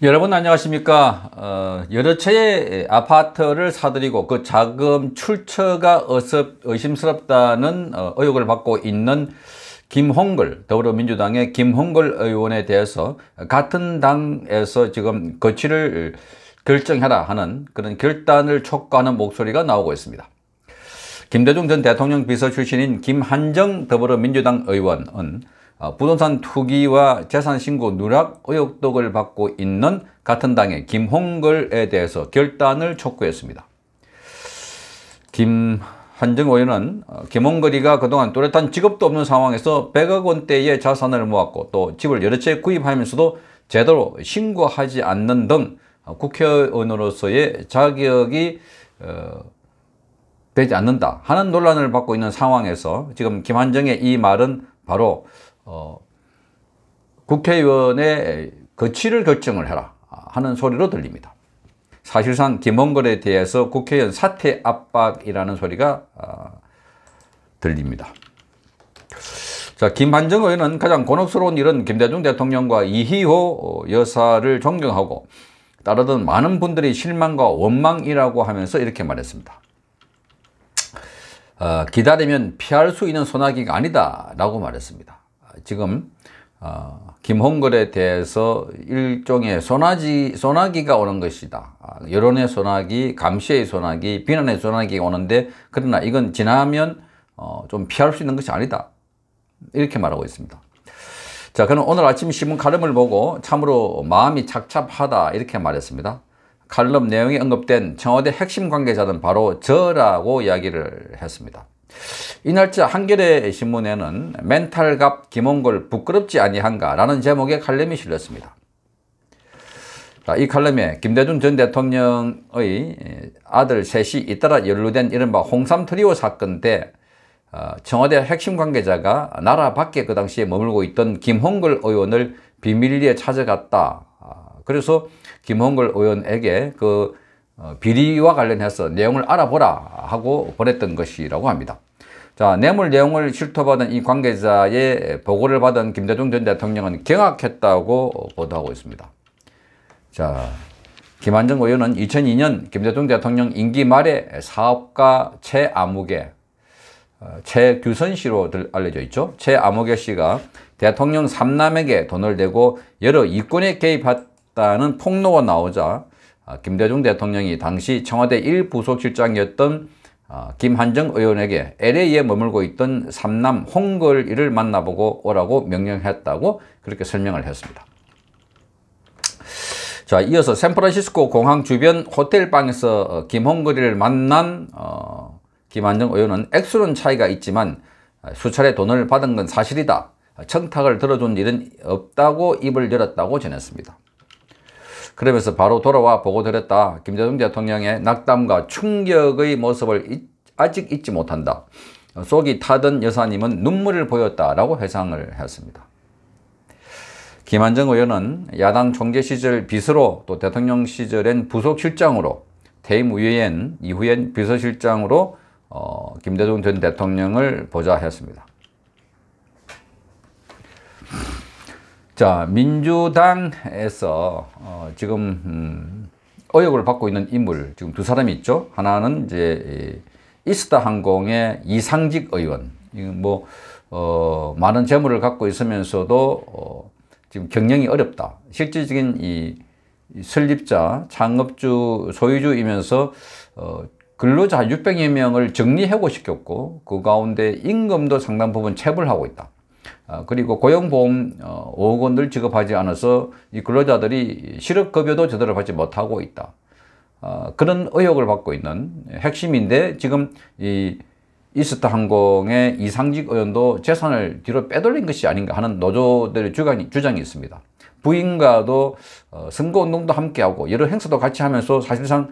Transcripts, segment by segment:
여러분 안녕하십니까 어, 여러 채의 아파트를 사들이고 그 자금 출처가 의심스럽다는 어, 의혹을 받고 있는 김홍글 더불어민주당의 김홍글 의원에 대해서 같은 당에서 지금 거취를 결정해라 하는 그런 결단을 촉구하는 목소리가 나오고 있습니다. 김대중 전 대통령 비서 출신인 김한정 더불어민주당 의원은 어, 부동산 투기와 재산신고 누락 의혹 등을 받고 있는 같은 당의 김홍걸에 대해서 결단을 촉구했습니다. 김한정 의원은 어, 김홍걸이가 그동안 또렷한 직업도 없는 상황에서 100억 원대의 자산을 모았고 또 집을 여러 채 구입하면서도 제대로 신고하지 않는 등 어, 국회의원으로서의 자격이 어, 되지 않는다 하는 논란을 받고 있는 상황에서 지금 김한정의 이 말은 바로 어, 국회의원의 거취를 결정을 해라 하는 소리로 들립니다. 사실상 김원걸에 대해서 국회의원 사퇴 압박이라는 소리가 어, 들립니다. 자, 김한정 의원은 가장 곤혹스러운 일은 김대중 대통령과 이희호 여사를 존경하고 따르던 많은 분들이 실망과 원망이라고 하면서 이렇게 말했습니다. 어, 기다리면 피할 수 있는 소나기가 아니다 라고 말했습니다. 지금 어, 김홍걸에 대해서 일종의 소나지, 소나기가 오는 것이다. 아, 여론의 소나기, 감시의 소나기, 비난의 소나기가 오는데 그러나 이건 지나면 어, 좀 피할 수 있는 것이 아니다. 이렇게 말하고 있습니다. 자, 그는 오늘 아침 신문 칼럼을 보고 참으로 마음이 착잡하다 이렇게 말했습니다. 칼럼 내용이 언급된 청와대 핵심 관계자는 바로 저라고 이야기를 했습니다. 이날짜 한겨레 신문에는 멘탈갑 김홍걸 부끄럽지 아니한가 라는 제목의 칼럼이 실렸습니다. 이 칼럼에 김대중 전 대통령의 아들 셋이 잇따라 연루된 이른바 홍삼 트리오 사건 때 어, 청와대 핵심 관계자가 나라 밖에 그 당시에 머물고 있던 김홍걸 의원을 비밀리에 찾아갔다. 아, 그래서 김홍걸 의원에게 그 어, 비리와 관련해서 내용을 알아보라 하고 보냈던 것이라고 합니다. 자, 뇌물 내용을 실토받은 이 관계자의 보고를 받은 김대중 전 대통령은 경악했다고 보도하고 있습니다. 자, 김한정 의원은 2002년 김대중 대통령 임기 말에 사업가 최아무개, 어, 최규선 씨로 알려져 있죠. 최아무개 씨가 대통령 삼남에게 돈을 대고 여러 이권에 개입했다는 폭로가 나오자 아, 김대중 대통령이 당시 청와대 1부속실장이었던 아, 김한정 의원에게 LA에 머물고 있던 삼남 홍걸이를 만나보고 오라고 명령했다고 그렇게 설명을 했습니다. 자, 이어서 샌프란시스코 공항 주변 호텔방에서 어, 김홍걸이를 만난 어, 김한정 의원은 액수는 차이가 있지만 아, 수차례 돈을 받은 건 사실이다. 청탁을 들어준 일은 없다고 입을 열었다고 전했습니다. 그러면서 바로 돌아와 보고드렸다. 김대중 대통령의 낙담과 충격의 모습을 아직 잊지 못한다. 속이 타던 여사님은 눈물을 보였다라고 회상을 했습니다. 김한정 의원은 야당 총재 시절 비서로 또 대통령 시절엔 부속실장으로 퇴임 후엔 이후엔 비서실장으로 어, 김대중 전 대통령을 보좌했습니다. 자, 민주당에서 어, 지금 음, 의혹을 받고 있는 인물 지금 두 사람이 있죠. 하나는 이제 이스타 항공의 이상직 의원. 뭐 어, 많은 재물을 갖고 있으면서도 어, 지금 경영이 어렵다. 실질적인 이, 이 설립자, 창업주, 소유주이면서 어, 근로자 600여 명을 정리해고시켰고 그 가운데 임금도 상당 부분 체불하고 있다. 어, 그리고 고용보험 5억 어, 원을 지급하지 않아서 이 근로자들이 실업급여도 제대로 받지 못하고 있다. 어, 그런 의혹을 받고 있는 핵심인데 지금 이 이스타 항공의 이상직 의원도 재산을 뒤로 빼돌린 것이 아닌가 하는 노조들의 주장이, 주장이 있습니다. 부인과도 선거운동도 함께하고 여러 행사도 같이 하면서 사실상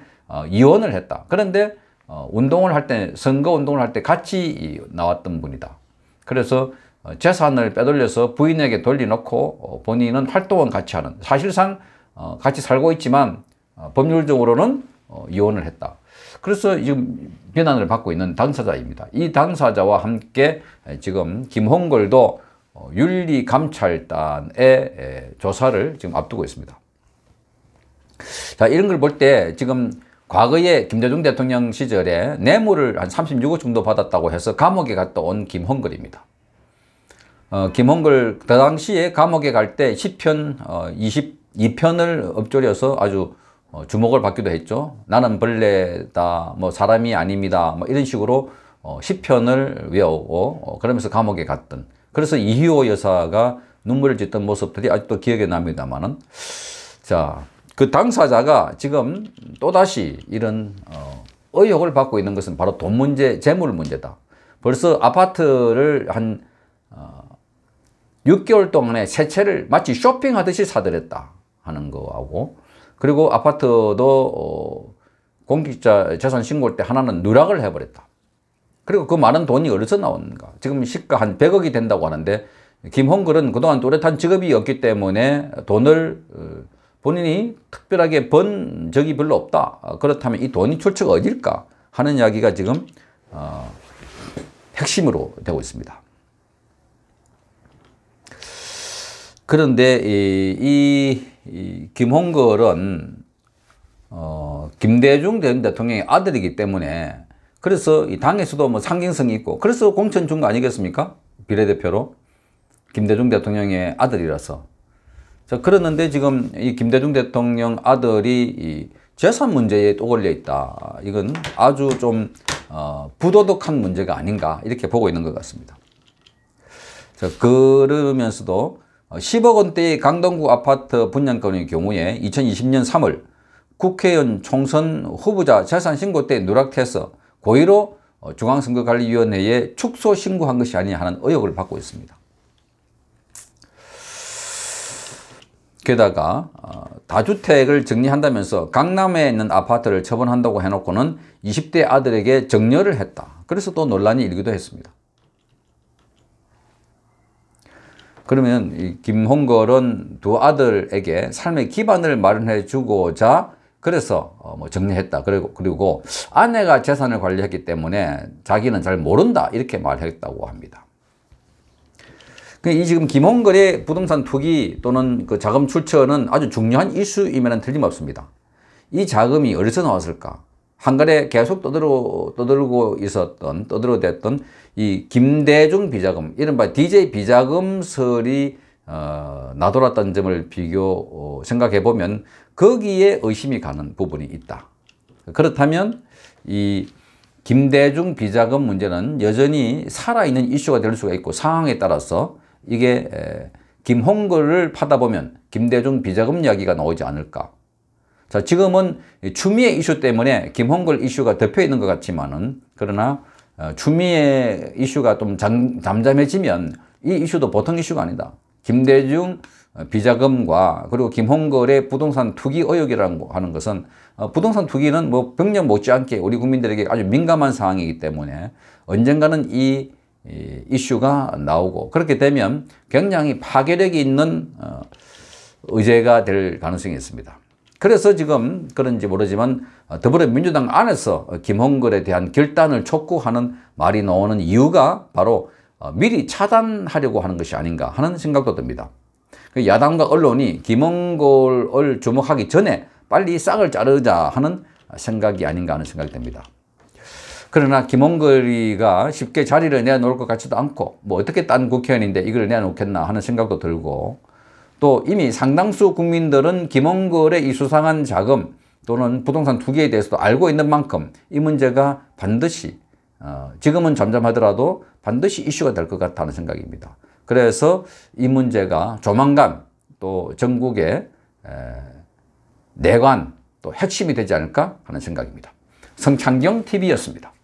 이혼을 했다. 그런데 운동을 할 때, 선거운동을 할 때 같이 나왔던 분이다. 그래서 어, 재산을 빼돌려서 부인에게 돌려놓고 어, 본인은 활동은 같이 하는 사실상 어, 같이 살고 있지만 법률적으로는 이혼을 했다. 그래서 지금 비난을 받고 있는 당사자입니다. 이 당사자와 함께 지금 김홍걸도 윤리감찰단의 조사를 지금 앞두고 있습니다. 자, 이런 걸 볼 때 지금 과거에 김대중 대통령 시절에 뇌물을 한 36억 정도 받았다고 해서 감옥에 갔다 온김헌걸입니다 어, 김홍글 그 당시에 감옥에 갈 때 10편 어, 22편을 엎조려서 아주 어, 주목을 받기도 했죠. 나는 벌레다, 뭐 사람이 아닙니다, 뭐 이런 식으로 어, 10편을 외우고 어, 그러면서 감옥에 갔던. 그래서 이희호 여사가 눈물을 짓던 모습들이 아직도 기억에 납니다만은 자, 그 당사자가 지금 또다시 이런 어, 의혹을 받고 있는 것은 바로 돈 문제, 재물 문제다. 벌써 아파트를 한 6개월 동안에 새 채를 마치 쇼핑하듯이 사들였다 하는 거하고 그리고 아파트도 어, 공직자 재산 신고할 때 하나는 누락을 해버렸다. 그리고 그 많은 돈이 어디서 나오는가. 지금 시가 한 100억이 된다고 하는데 김홍글은 그동안 또렷한 직업이 없기 때문에 돈을 어, 본인이 특별하게 번 적이 별로 없다. 그렇다면 이 돈이 출처가 어딜까 하는 이야기가 지금 어, 핵심으로 되고 있습니다. 그런데 이, 이, 이 김홍걸은 어, 김대중 전 대통령의 아들이기 때문에 그래서 이 당에서도 뭐 상징성이 있고 그래서 공천 준거 아니겠습니까? 비례대표로 김대중 대통령의 아들이라서 자 그러는데 지금 이 김대중 대통령 아들이 재산 문제에 또걸려 있다. 이건 아주 좀 어, 부도덕한 문제가 아닌가 이렇게 보고 있는 것 같습니다. 자 그러면서도 10억 어, 원대의 강동구 아파트 분양권의 경우에 2020년 3월 국회의원 총선 후보자 재산신고 때 누락해서 고의로 어, 중앙선거관리위원회에 축소 신고한 것이 아니냐 하는 의혹을 받고 있습니다. 게다가 어, 다주택을 정리한다면서 강남에 있는 아파트를 처분한다고 해놓고는 20대 아들에게 정렬을 했다. 그래서 또 논란이 일기도 했습니다. 그러면 김홍걸은 두 아들에게 삶의 기반을 마련해 주고자 그래서 어, 뭐 정리했다. 그리고, 그리고 아내가 재산을 관리했기 때문에 자기는 잘 모른다. 이렇게 말했다고 합니다. 그 이 지금 김홍걸의 부동산 투기 또는 그 자금 출처는 아주 중요한 이슈임에 틀림없습니다. 이 자금이 어디서 나왔을까? 한간에 계속 떠들고, 떠들고 있었던, 떠들어댔던 이 김대중 비자금, 이른바 DJ 비자금설이 어, 나돌았던 점을 비교 어, 생각해 보면 거기에 의심이 가는 부분이 있다. 그렇다면 이 김대중 비자금 문제는 여전히 살아있는 이슈가 될 수가 있고 상황에 따라서 이게 김홍글을 파다 보면 김대중 비자금 이야기가 나오지 않을까 자, 지금은 추미애 이슈 때문에 김홍걸 이슈가 덮여 있는 것 같지만은, 그러나, 어, 추미애 이슈가 좀 잠, 잠해지면이 이슈도 보통 이슈가 아니다. 김대중 어, 비자금과 그리고 김홍걸의 부동산 투기 의혹이라고 하는 것은 어, 부동산 투기는 뭐 병력 못지않게 우리 국민들에게 아주 민감한 상황이기 때문에 언젠가는 이 이슈가 나오고 그렇게 되면 굉장히 파괴력이 있는 어, 의제가 될 가능성이 있습니다. 그래서 지금 그런지 모르지만 더불어민주당 안에서 김홍걸에 대한 결단을 촉구하는 말이 나오는 이유가 바로 미리 차단하려고 하는 것이 아닌가 하는 생각도 듭니다. 그 야당과 언론이 김홍걸을 주목하기 전에 빨리 싹을 자르자 하는 생각이 아닌가 하는 생각이 듭니다. 그러나 김홍걸이가 쉽게 자리를 내놓을 것 같지도 않고 뭐 어떻게 딴 국회의원인데 이걸 내놓겠나 하는 생각도 들고 또 이미 상당수 국민들은 김원걸의 이 수상한 자금 또는 부동산 투기에 대해서도 알고 있는 만큼 이 문제가 반드시 어, 지금은 잠잠하더라도 반드시 이슈가 될 것 같다는 생각입니다. 그래서 이 문제가 조만간 또 전국의 에, 내관 또 핵심이 되지 않을까 하는 생각입니다. 성창경 TV였습니다.